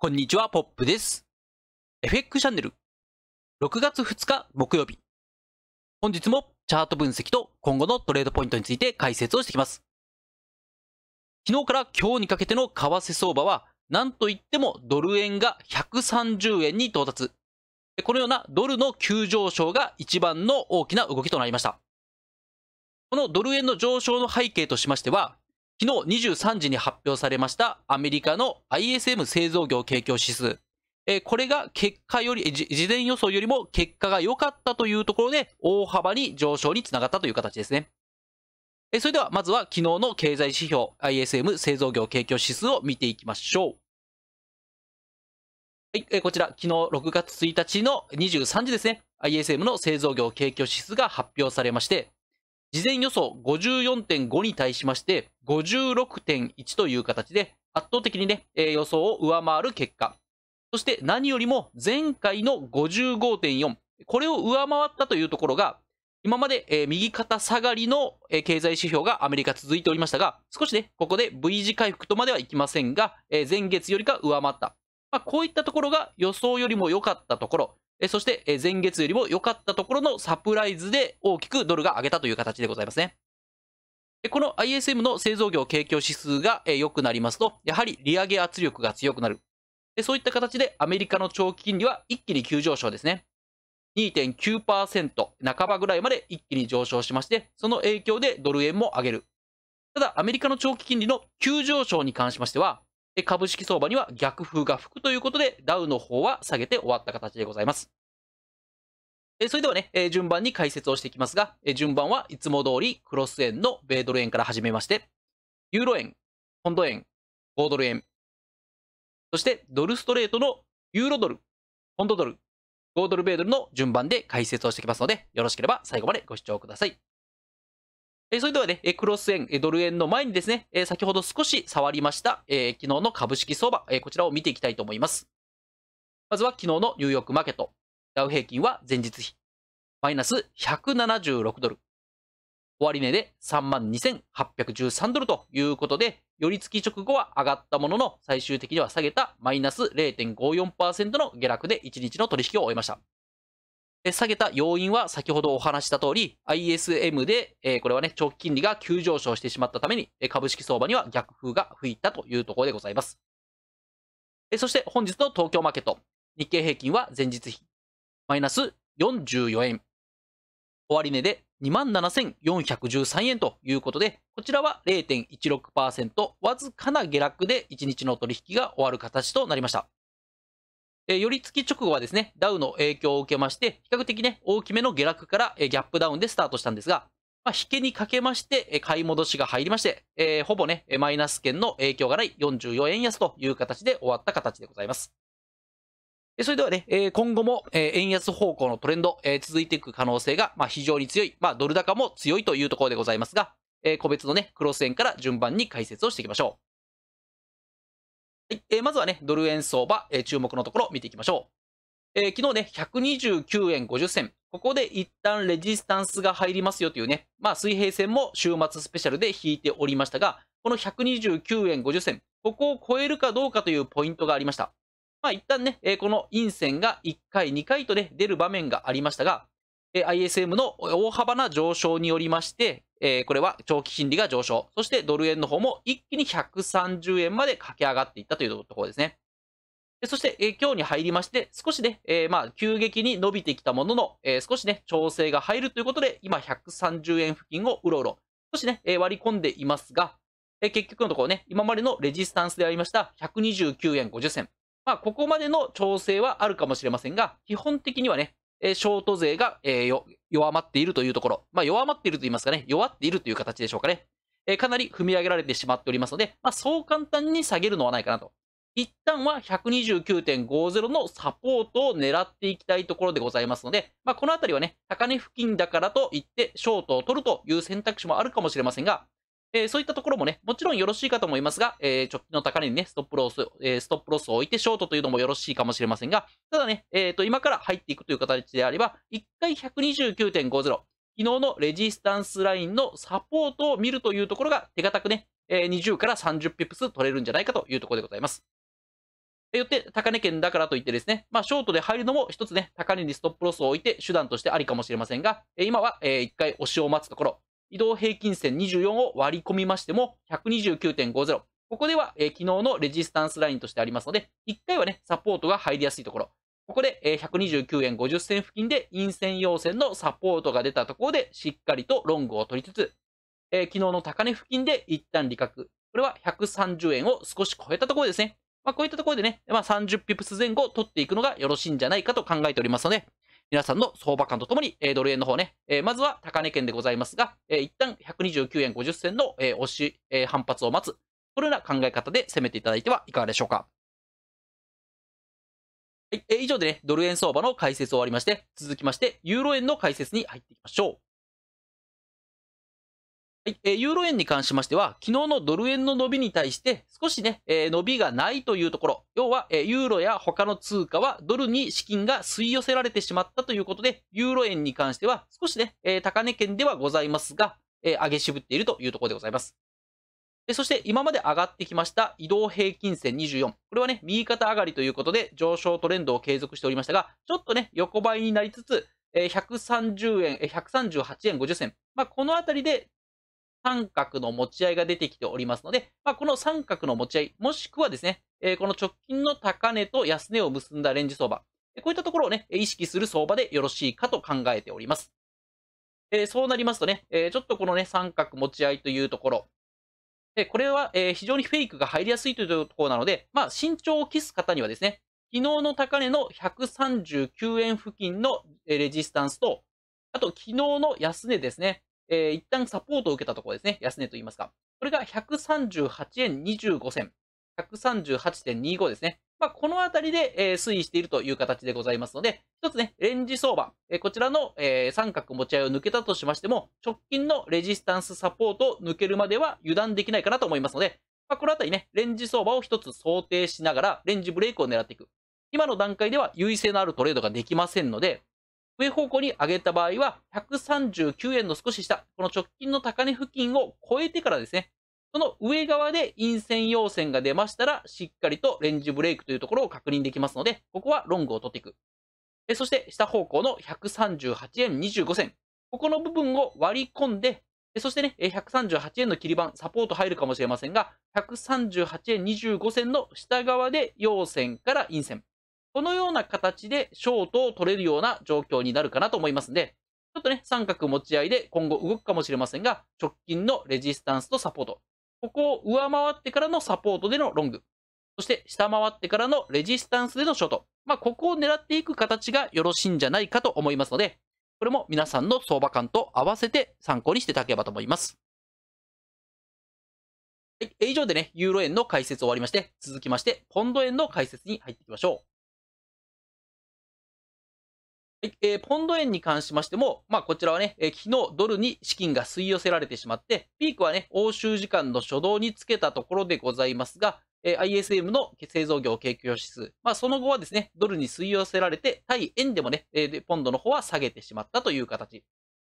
こんにちは、ポップです。FX チャンネル。6月2日木曜日。本日もチャート分析と今後のトレードポイントについて解説をしていきます。昨日から今日にかけての為替相場は、なんといってもドル円が130円に到達。このようなドルの急上昇が一番の大きな動きとなりました。このドル円の上昇の背景としましては、昨日23時に発表されましたアメリカの ISM 製造業景況指数。えこれが結果より、事前予想よりも結果が良かったというところで大幅に上昇につながったという形ですね。えそれではまずは昨日の経済指標 ISM 製造業景況指数を見ていきましょう。はい、えこちら昨日6月1日の23時ですね。ISM の製造業景況指数が発表されまして、事前予想54.5に対しまして、56.1という形で、圧倒的にね、えー、予想を上回る結果。そして何よりも前回の55.4、これを上回ったというところが、今まで、えー、右肩下がりの、えー、経済指標がアメリカ続いておりましたが、少しね、ここで V 字回復とまではいきませんが、えー、前月よりか上回った。まあ、こういったところが予想よりも良かったところ、そして、前月よりも良かったところのサプライズで大きくドルが上げたという形でございますね。この ISM の製造業景況指数が良くなりますと、やはり利上げ圧力が強くなる。そういった形でアメリカの長期金利は一気に急上昇ですね。2.9%半ばぐらいまで一気に上昇しまして、その影響でドル円も上げる。ただ、アメリカの長期金利の急上昇に関しましては、で、株式相場には逆風が吹くということで、ダウの方は下げて終わった形でございます。それではね、順番に解説をしていきますが、順番はいつも通りクロス円の米ドル円から始めまして、ユーロ円、ポンド円、5ドル円、そしてドルストレートのユーロドル、ポンドドル、5ドル米ドルの順番で解説をしていきますので、よろしければ最後までご視聴ください。えそれではね、えクロス円、ドル円の前にですね、え先ほど少し触りました、え昨日の株式相場、えこちらを見ていきたいと思います。まずは昨日のニューヨークマーケット。ダウ平均は前日比、マイナス176ドル。終値で32,813ドルということで、寄り付き直後は上がったものの、最終的には下げたマイナス0.54%の下落で1日の取引を終えました。下げた要因は先ほどお話した通り、ISM で、えこれはね、長期金利が急上昇してしまったために、株式相場には逆風が吹いたというところでございます。えそして本日の東京マーケット、日経平均は前日比、マイナス44円。終値で27,413円ということで、こちらは0.16%、わずかな下落で1日の取引が終わる形となりました。えー、寄り付き直後はですね、ダウの影響を受けまして、比較的ね、大きめの下落から、えー、ギャップダウンでスタートしたんですが、まあ、引けにかけまして、え買い戻しが入りまして、えほぼね、マイナス圏の影響がない44円安という形で終わった形でございます。それではね、今後も円安方向のトレンド、続いていく可能性が非常に強い、まあ、ドル高も強いというところでございますが、個別のね、クロス円から順番に解説をしていきましょう。はいえー、まずはね、ドル円相場、えー、注目のところ見ていきましょう。えー、昨日ね、129円50銭、ここで一旦レジスタンスが入りますよというね、まあ、水平線も週末スペシャルで引いておりましたが、この129円50銭、ここを超えるかどうかというポイントがありました。まあ、一旦ね、えー、この陰線が1回、2回とね、出る場面がありましたが、えー、ISM の大幅な上昇によりまして、えー、これは長期金利が上昇。そしてドル円の方も一気に130円まで駆け上がっていったというところですね。そして、えー、今日に入りまして、少しね、えー、まあ、急激に伸びてきたものの、えー、少しね、調整が入るということで、今、130円付近をうろうろ、少しね、え割り込んでいますが、え結局のところね、今までのレジスタンスでありました、129円50銭。まあ、ここまでの調整はあるかもしれませんが、基本的にはね、えー、ショート勢が、えー、弱まっているというところ、まあ、弱まっていると言いますかね、弱っているという形でしょうかね。えー、かなり踏み上げられてしまっておりますので、まあ、そう簡単に下げるのはないかなと。一旦は129.50のサポートを狙っていきたいところでございますので、まあ、このあたりはね、高値付近だからといって、ショートを取るという選択肢もあるかもしれませんが、えー、そういったところもね、もちろんよろしいかと思いますが、えー、直近の高値にね、ストップロス、えー、ストップロスを置いてショートというのもよろしいかもしれませんが、ただね、えー、と今から入っていくという形であれば、1回129.50、昨日のレジスタンスラインのサポートを見るというところが手堅くね、え20から30ピップス取れるんじゃないかというところでございます。よって、高値圏だからといってですね、まあ、ショートで入るのも一つね、高値にストップロスを置いて手段としてありかもしれませんが、今は、えー、一回押しを待つところ、移動平均線24を割り込みましても129.50。ここでは、えー、昨日のレジスタンスラインとしてありますので、1回はね、サポートが入りやすいところ。ここで、えー、129円50銭付近で陰線陽線のサポートが出たところで、しっかりとロングを取りつつ、えー、昨日の高値付近で一旦利確。これは130円を少し超えたところですね。まあ、こういったところでね、まあ、30ピプス前後取っていくのがよろしいんじゃないかと考えておりますので、皆さんの相場感とともに、えー、ドル円の方ね、えー、まずは高値圏でございますが、えー、一旦129円50銭の、えー、押し、えー、反発を待つ、このような考え方で攻めていただいてはいかがでしょうか。はい、えー、以上でね、ドル円相場の解説を終わりまして、続きまして、ユーロ円の解説に入っていきましょう。えユーロ円に関しましては、昨日のドル円の伸びに対して、少しね、え伸びがないというところ、要は、えユーロや他の通貨はドルに資金が吸い寄せられてしまったということで、ユーロ円に関しては少しね、え高値圏ではございますが、え上げ渋っているというところでございます。そして今まで上がってきました移動平均線24。これはね、右肩上がりということで上昇トレンドを継続しておりましたが、ちょっとね、横ばいになりつつ、130円、138円50銭。まあ、このあたりで三角の持ち合いが出てきておりますので、まあ、この三角の持ち合い、もしくはですね、えー、この直近の高値と安値を結んだレンジ相場、こういったところをね、意識する相場でよろしいかと考えております。えー、そうなりますとね、えー、ちょっとこのね、三角持ち合いというところ、えこれは、え非常にフェイクが入りやすいというところなので、まあ、慎重を期す方にはですね、昨日の高値の139円付近のレジスタンスと、あと昨日の安値ですね、えー、一旦サポートを受けたところですね。安値と言いますか。これが138円25銭。138.25ですね。まあ、このあたりで、えー、推移しているという形でございますので、一つね、レンジ相場、えー、こちらの、えー、三角持ち合いを抜けたとしましても、直近のレジスタンスサポートを抜けるまでは油断できないかなと思いますので、まあ、このあたりね、レンジ相場を一つ想定しながら、レンジブレイクを狙っていく。今の段階では優位性のあるトレードができませんので、上方向に上げた場合は、139円の少し下、この直近の高値付近を超えてからですね、その上側で陰線陽線が出ましたら、しっかりとレンジブレイクというところを確認できますので、ここはロングを取っていく。そして下方向の138円25銭、ここの部分を割り込んで、そしてね、138円の切り板、サポート入るかもしれませんが、138円25銭の下側で陽線から陰線。このような形でショートを取れるような状況になるかなと思いますので、ちょっとね、三角持ち合いで今後動くかもしれませんが、直近のレジスタンスとサポート。ここを上回ってからのサポートでのロング。そして下回ってからのレジスタンスでのショート。まあ、ここを狙っていく形がよろしいんじゃないかと思いますので、これも皆さんの相場感と合わせて参考にしていただければと思います。はい、以上でね、ユーロ円の解説終わりまして、続きまして、ポンド円の解説に入っていきましょう。はいえー、ポンド円に関しましても、まあ、こちらはね、えー、昨日ドルに資金が吸い寄せられてしまって、ピークはね、欧州時間の初動につけたところでございますが、えー、ISM の製造業景況指数、まあ、その後はですね、ドルに吸い寄せられて、対円でもね、えー、ポンドの方は下げてしまったという形。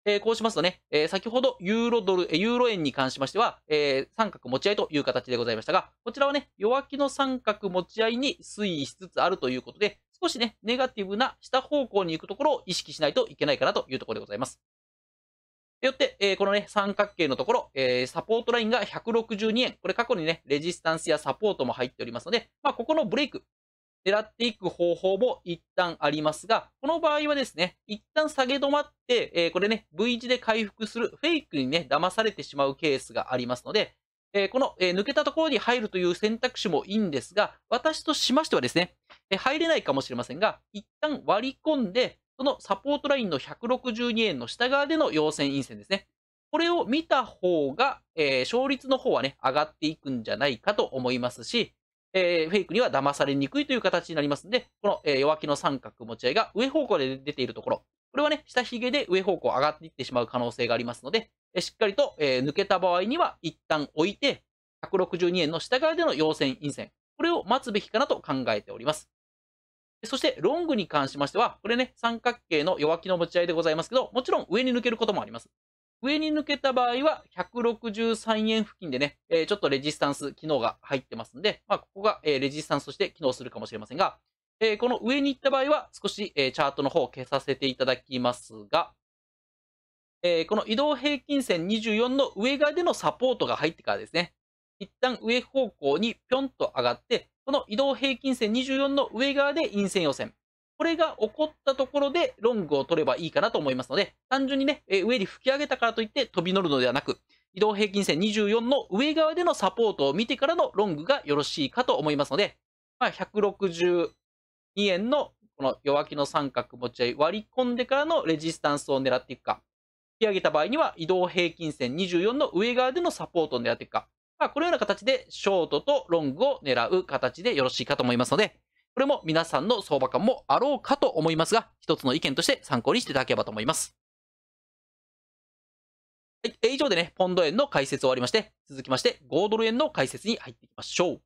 えー、こうしますとね、えー、先ほどユーロドル、ユーロ円に関しましては、えー、三角持ち合いという形でございましたが、こちらはね、弱気の三角持ち合いに推移しつつあるということで、少しね、ネガティブな下方向に行くところを意識しないといけないかなというところでございます。よって、えー、このね、三角形のところ、えー、サポートラインが162円。これ過去にね、レジスタンスやサポートも入っておりますので、まあ、ここのブレイク、狙っていく方法も一旦ありますが、この場合はですね、一旦下げ止まって、えー、これね、V 字で回復するフェイクにね、騙されてしまうケースがありますので、えー、この、えー、抜けたところに入るという選択肢もいいんですが、私としましてはですね、えー、入れないかもしれませんが、一旦割り込んで、そのサポートラインの162円の下側での陽線陰線ですね。これを見た方が、えー、勝率の方はね、上がっていくんじゃないかと思いますし、えー、フェイクには騙されにくいという形になりますので、この、えー、弱気の三角持ち合いが上方向で出ているところ、これはね、下髭で上方向上がっていってしまう可能性がありますので、しっかりと、えー、抜けた場合には一旦置いて、162円の下側での陽線、陰線、これを待つべきかなと考えております。そして、ロングに関しましては、これね、三角形の弱気の持ち合いでございますけど、もちろん上に抜けることもあります。上に抜けた場合は、163円付近でね、えー、ちょっとレジスタンス機能が入ってますんで、まあ、ここが、えー、レジスタンスとして機能するかもしれませんが、えー、この上に行った場合は少し、えー、チャートの方を消させていただきますが、えー、この移動平均線24の上側でのサポートが入ってからですね、一旦上方向にぴょんと上がって、この移動平均線24の上側で陰線予選。これが起こったところでロングを取ればいいかなと思いますので、単純にね、え上に吹き上げたからといって飛び乗るのではなく、移動平均線24の上側でのサポートを見てからのロングがよろしいかと思いますので、まあ、160円のこの弱気の三角持ち合い割り込んでからのレジスタンスを狙っていくか、引き上げた場合には移動平均線24の上側でのサポートを狙っていくか、まあ、このような形でショートとロングを狙う形でよろしいかと思いますので、これも皆さんの相場感もあろうかと思いますが、一つの意見として参考にしていただければと思います。はい、以上でね、ポンド円の解説終わりまして、続きまして5ドル円の解説に入っていきましょう。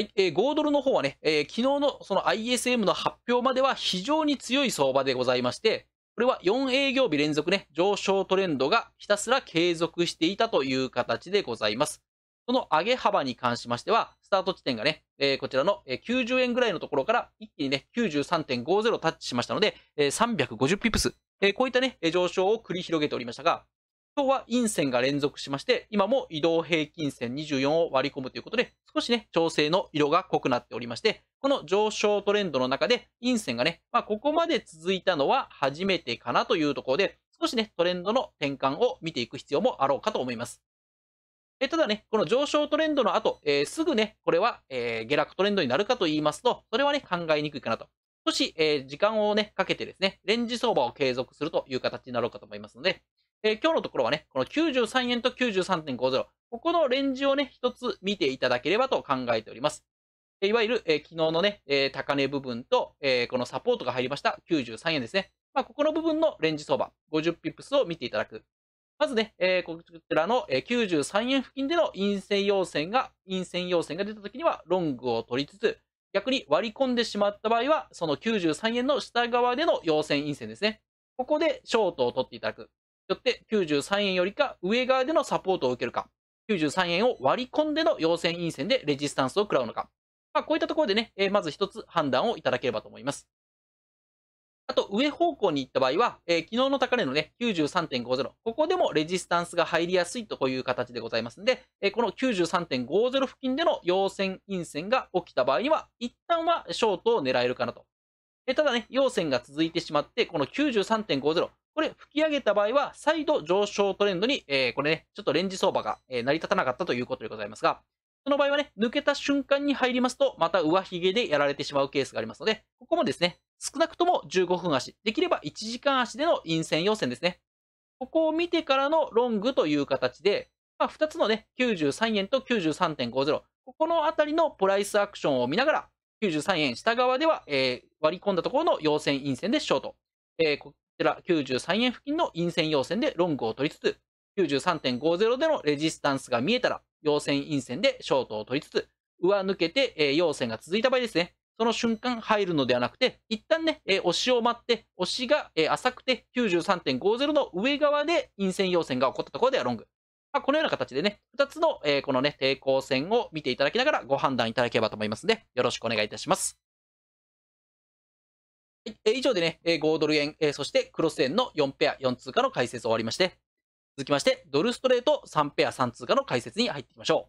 はい、えー、5ドルの方はね、えー、昨日のその ISM の発表までは非常に強い相場でございまして、これは4営業日連続ね、上昇トレンドがひたすら継続していたという形でございます。その上げ幅に関しましては、スタート地点がね、えー、こちらの90円ぐらいのところから一気にね、93.50タッチしましたので、えー、350ピプス、えー、こういったね、上昇を繰り広げておりましたが、今日は陰線が連続しまして、今も移動平均線24を割り込むということで、少しね、調整の色が濃くなっておりまして、この上昇トレンドの中で、陰線がね、まあ、ここまで続いたのは初めてかなというところで、少しね、トレンドの転換を見ていく必要もあろうかと思います。えただね、この上昇トレンドの後、えー、すぐね、これは、えー、下落トレンドになるかと言いますと、それはね、考えにくいかなと。少し、えー、時間をね、かけてですね、レンジ相場を継続するという形になろうかと思いますので、えー、今日のところはね、この93円と93.50、ここのレンジをね、一つ見ていただければと考えております。いわゆる、えー、昨日のね、えー、高値部分と、えー、このサポートが入りました93円ですね。まあ、ここの部分のレンジ相場、50ピップスを見ていただく。まずね、えー、こちらの93円付近での陰線要線が、陰線要線が出た時にはロングを取りつつ、逆に割り込んでしまった場合は、その93円の下側での陽線陰線ですね。ここでショートを取っていただく。よって93円よりか上側でのサポートを受けるか、93円を割り込んでの陽線陰線でレジスタンスを食らうのか、まあ、こういったところでね、えー、まず一つ判断をいただければと思います。あと、上方向に行った場合は、えー、昨日の高値のね、93.50、ここでもレジスタンスが入りやすいという形でございますので、えー、この93.50付近での陽線陰線が起きた場合には、一旦はショートを狙えるかなと。えー、ただね、陽線が続いてしまって、この93.50、これ、吹き上げた場合は、再度上昇トレンドに、えー、これね、ちょっとレンジ相場が、え成り立たなかったということでございますが、その場合はね、抜けた瞬間に入りますと、また上髭でやられてしまうケースがありますので、ここもですね、少なくとも15分足、できれば1時間足での陰線要線ですね。ここを見てからのロングという形で、まあ、2つのね、93円と93.50、ここのあたりのプライスアクションを見ながら、93円下側では、えー、割り込んだところの陽線陰線でショート。えー、テラ93円付近の陰線陽線でロングを取りつつ、93.50でのレジスタンスが見えたら、陽線陰線でショートを取りつつ、上抜けて、陽線が続いた場合ですね、その瞬間入るのではなくて、一旦ね、押しを待って、押しが、浅くて93.50の上側で陰線陽線が起こったところではロング。まあ、このような形でね、2つの、えー、このね、抵抗線を見ていただきながらご判断いただければと思いますので、よろしくお願いいたします。え以上でね、え5ドル円、えそしてクロス円の4ペア4通貨の解説終わりまして、続きまして、ドルストレート3ペア3通貨の解説に入っていきましょ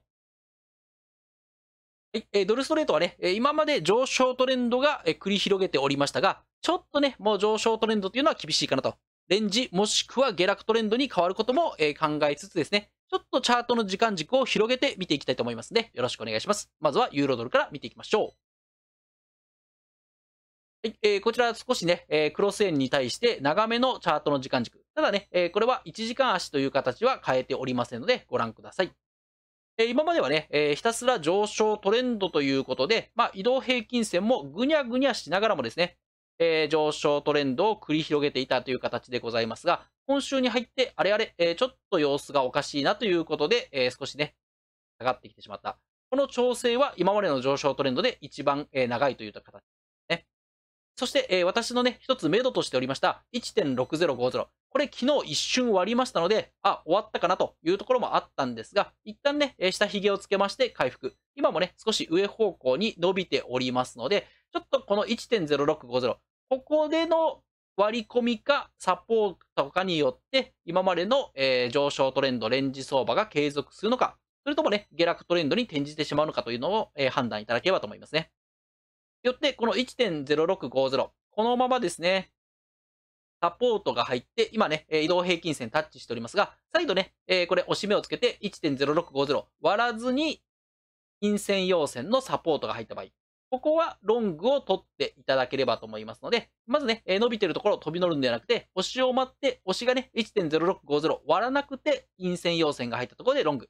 う。えドルストレートはね、今まで上昇トレンドが繰り広げておりましたが、ちょっとね、もう上昇トレンドというのは厳しいかなと。レンジもしくは下落トレンドに変わることも考えつつですね、ちょっとチャートの時間軸を広げて見ていきたいと思いますので、よろしくお願いします。まずはユーロドルから見ていきましょう。はい、えー、こちら少しね、えー、クロス円に対して長めのチャートの時間軸。ただね、えー、これは1時間足という形は変えておりませんので、ご覧ください。えー、今まではね、えー、ひたすら上昇トレンドということで、まあ、移動平均線もぐにゃぐにゃしながらもですね、えー、上昇トレンドを繰り広げていたという形でございますが、今週に入って、あれあれ、えー、ちょっと様子がおかしいなということで、えー、少しね、下がってきてしまった。この調整は今までの上昇トレンドで一番長いという形そして、えー、私のね、一つ目処としておりました、1.6050。これ昨日一瞬割りましたので、あ、終わったかなというところもあったんですが、一旦ね、下髭をつけまして回復。今もね、少し上方向に伸びておりますので、ちょっとこの1.0650、ここでの割り込みかサポートかによって、今までの、えー、上昇トレンド、レンジ相場が継続するのか、それともね、下落トレンドに転じてしまうのかというのを、えー、判断いただければと思いますね。よって、この1.0650、このままですね、サポートが入って、今ね、移動平均線タッチしておりますが、再度ね、えー、これ、押し目をつけて1.0650、割らずに、陰線陽線のサポートが入った場合、ここはロングを取っていただければと思いますので、まずね、えー、伸びてるところを飛び乗るんではなくて、押しを待って、押しがね、1.0650割らなくて、陰線陽線が入ったところでロング。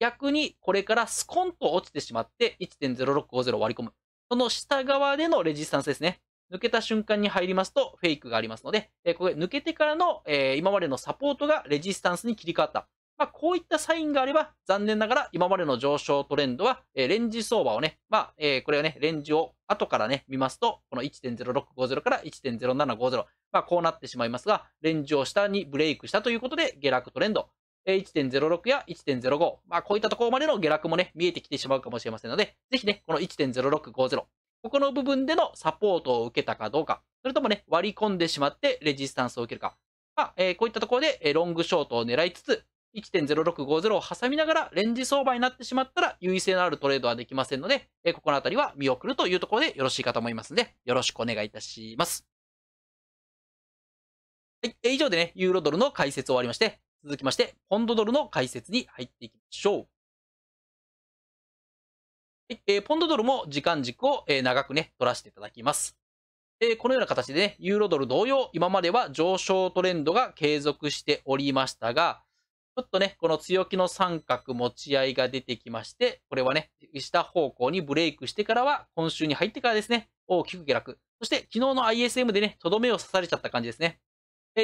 逆に、これからスコンと落ちてしまって、1.0650割り込む。この下側でのレジスタンスですね。抜けた瞬間に入りますとフェイクがありますので、えこれ抜けてからの、え今までのサポートがレジスタンスに切り替わった。まあ、こういったサインがあれば、残念ながら今までの上昇トレンドは、えレンジ相場をね、まあ、えこれをね、レンジを後からね、見ますと、この1.0650から1.0750、まあ、こうなってしまいますが、レンジを下にブレイクしたということで、下落トレンド。1.06や1.05、まあ、こういったところまでの下落もね、見えてきてしまうかもしれませんので、ぜひね、この1.0650、ここの部分でのサポートを受けたかどうか、それともね、割り込んでしまってレジスタンスを受けるか、まあ、えー、こういったところで、えロングショートを狙いつつ、1.0650を挟みながらレンジ相場になってしまったら優位性のあるトレードはできませんので、えー、ここのあたりは見送るというところでよろしいかと思いますので、よろしくお願いいたします。はい、以上でね、ユーロドルの解説を終わりまして、続きまして、ポンドドルの解説に入っていきましょう。はいえー、ポンドドルも時間軸を、えー、長くね、取らせていただきます。えー、このような形でね、ユーロドル同様、今までは上昇トレンドが継続しておりましたが、ちょっとね、この強気の三角持ち合いが出てきまして、これはね、下方向にブレイクしてからは、今週に入ってからですね、大きく下落。そして昨日の ISM でね、とどめを刺されちゃった感じですね。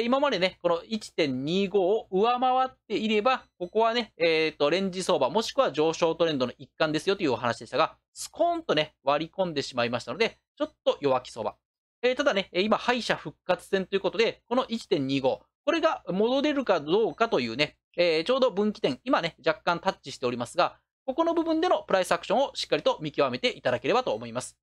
今までね、この1.25を上回っていれば、ここはね、えっ、ー、と、レンジ相場、もしくは上昇トレンドの一環ですよというお話でしたが、スコーンとね、割り込んでしまいましたので、ちょっと弱気相場。えー、ただね、今、敗者復活戦ということで、この1.25、これが戻れるかどうかというね、えー、ちょうど分岐点、今ね、若干タッチしておりますが、ここの部分でのプライスアクションをしっかりと見極めていただければと思います。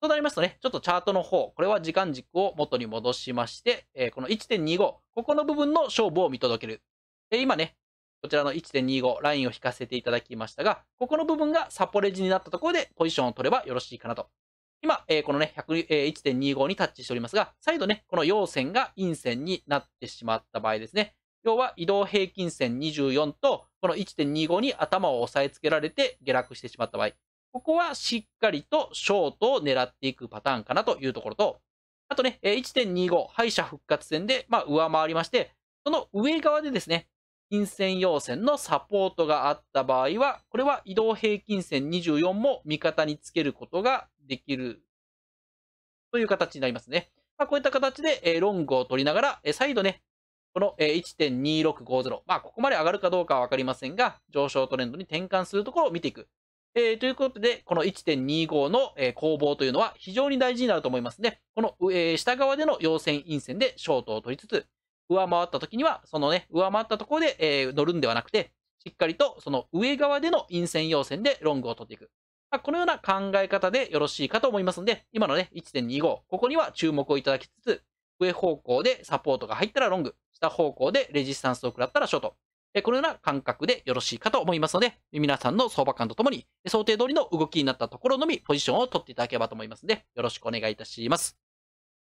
となりますとね、ちょっとチャートの方、これは時間軸を元に戻しまして、えー、この1.25、ここの部分の勝負を見届ける。で今ね、こちらの1.25ラインを引かせていただきましたが、ここの部分がサポレジになったところでポジションを取ればよろしいかなと。今、えー、このね、えー、1.25にタッチしておりますが、再度ね、この陽線が陰線になってしまった場合ですね。要は移動平均線24と、この1.25に頭を押さえつけられて下落してしまった場合。ここはしっかりとショートを狙っていくパターンかなというところと、あとね、1.25敗者復活戦で、まあ、上回りまして、その上側でですね、金銭要線のサポートがあった場合は、これは移動平均線24も味方につけることができるという形になりますね。まあ、こういった形で、えロングを取りながら、え再度ね、この、え1.2650、まあ、ここまで上がるかどうかは分かりませんが、上昇トレンドに転換するところを見ていく。えー、ということで、この1.25の、えー、攻防というのは非常に大事になると思いますね。この、えー、下側での陽線陰線でショートを取りつつ、上回った時には、そのね、上回ったところで、えー、乗るんではなくて、しっかりとその上側での陰線陽線でロングを取っていく。まあ、このような考え方でよろしいかと思いますので、今のね、1.25、ここには注目をいただきつつ、上方向でサポートが入ったらロング、下方向でレジスタンスを食らったらショート。このような感覚でよろしいかと思いますので、皆さんの相場感とともに、想定通りの動きになったところのみ、ポジションを取っていただければと思いますので、よろしくお願いいたします。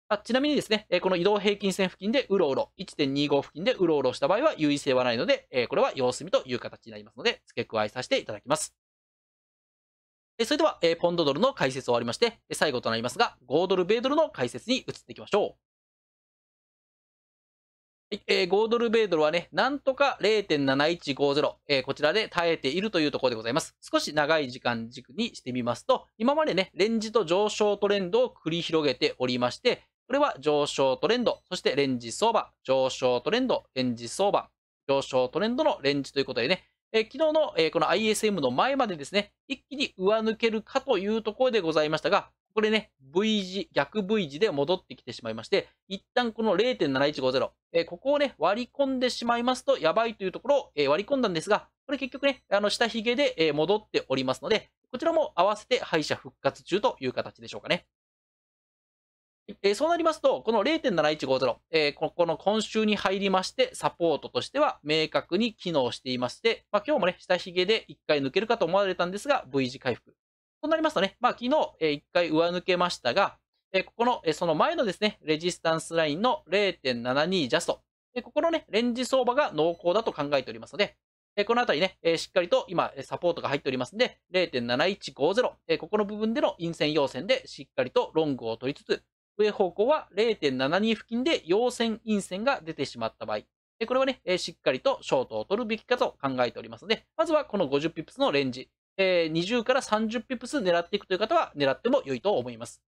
あちなみにですね、この移動平均線付近でうろうろ、1.25付近でうろうろした場合は優位性はないので、これは様子見という形になりますので、付け加えさせていただきます。それでは、ポンドドルの解説を終わりまして、最後となりますが、5ドル米ドルの解説に移っていきましょう。えー、5ドル米ドルはね、なんとか0.7150、えー、こちらで耐えているというところでございます。少し長い時間軸にしてみますと、今までね、レンジと上昇トレンドを繰り広げておりまして、これは上昇トレンド、そしてレンジ相場、上昇トレンド、レンジ相場、上昇トレンドのレンジということでね、えー、昨日の、えー、この ISM の前までですね、一気に上抜けるかというところでございましたが、これね、V 字、逆 V 字で戻ってきてしまいまして、一旦この0.7150、えー、ここをね、割り込んでしまいますと、やばいというところを、えー、割り込んだんですが、これ結局ね、あの、下髭で、えー、戻っておりますので、こちらも合わせて敗者復活中という形でしょうかね。えー、そうなりますと、この0.7150、えー、ここの今週に入りまして、サポートとしては明確に機能していまして、まあ、今日もね、下髭で1回抜けるかと思われたんですが、V 字回復。となりますとね、まあ、昨日、えー、1回上抜けましたが、えー、ここの、えー、その前のですね、レジスタンスラインの0.72ジャスト、えー、ここのね、レンジ相場が濃厚だと考えておりますので、えー、このあたりね、えー、しっかりと今、サポートが入っておりますので、0.7150、えー、ここの部分での陰線陽線でしっかりとロングを取りつつ、上方向は0.72付近で陽線陰線が出てしまった場合、これはね、しっかりとショートを取るべきかと考えておりますので、まずはこの50ピップスのレンジ、えー、20から30ピプス狙っていくという方は狙っても良いと思います。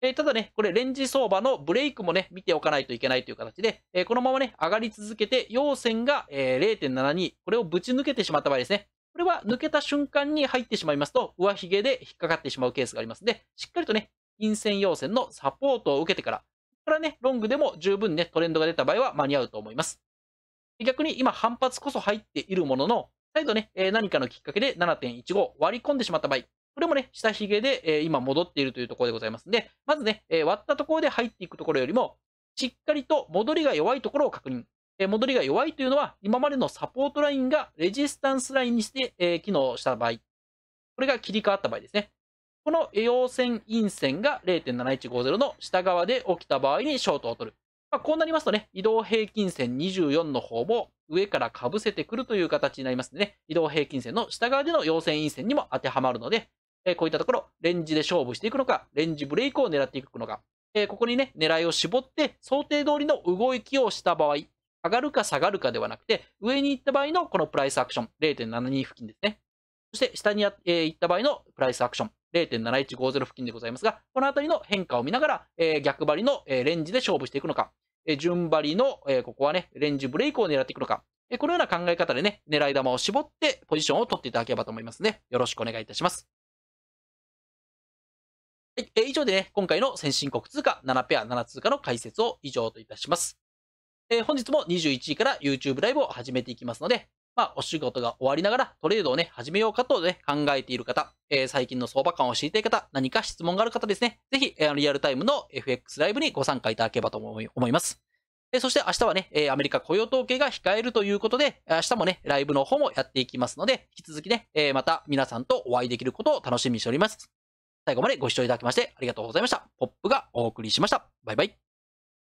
えー、ただね、これレンジ相場のブレイクもね、見ておかないといけないという形で、えー、このままね、上がり続けて、陽線が、え0.72、これをぶち抜けてしまった場合ですね。これは抜けた瞬間に入ってしまいますと、上髭で引っかかってしまうケースがありますので、しっかりとね、陰線陽線のサポートを受けてから、これはね、ロングでも十分ね、トレンドが出た場合は間に合うと思います。逆に今反発こそ入っているものの、再度ね、えー、何かのきっかけで7.15割り込んでしまった場合、これもね、下髭で、えー、今戻っているというところでございますので、まずね、えー、割ったところで入っていくところよりも、しっかりと戻りが弱いところを確認。えー、戻りが弱いというのは、今までのサポートラインがレジスタンスラインにして、え機能した場合、これが切り替わった場合ですね。この陽線、陰線が0.7150の下側で起きた場合にショートを取る。まあ、こうなりますとね、移動平均線24の方も上からかぶせてくるという形になりますので、ね、移動平均線の下側での陽線陰線にも当てはまるので、えー、こういったところ、レンジで勝負していくのか、レンジブレイクを狙っていくのか、えー、ここにね、狙いを絞って、想定通りの動きをした場合、上がるか下がるかではなくて、上に行った場合のこのプライスアクション、0.72付近ですね。そして下に、えー、行った場合のプライスアクション、0.7150付近でございますが、このあたりの変化を見ながら、えー、逆張りの、えー、レンジで勝負していくのか、え順張りの、えここはね、レンジブレイクを狙っていくのか。えこのような考え方でね、狙い球を絞ってポジションを取っていただければと思いますね。よろしくお願いいたします。はい、え以上で、ね、今回の先進国通貨7ペア7通貨の解説を以上といたします。え本日も21時から YouTube ライブを始めていきますので、まあ、お仕事が終わりながらトレードをね、始めようかとね、考えている方、えー、最近の相場感を知りたい方、何か質問がある方ですね、ぜひ、えリアルタイムの FX ライブにご参加いただければと思います。えー、そして明日はね、えアメリカ雇用統計が控えるということで、明日もね、ライブの方もやっていきますので、引き続きね、えー、また皆さんとお会いできることを楽しみにしております。最後までご視聴いただきましてありがとうございました。ポップがお送りしました。バイバイ。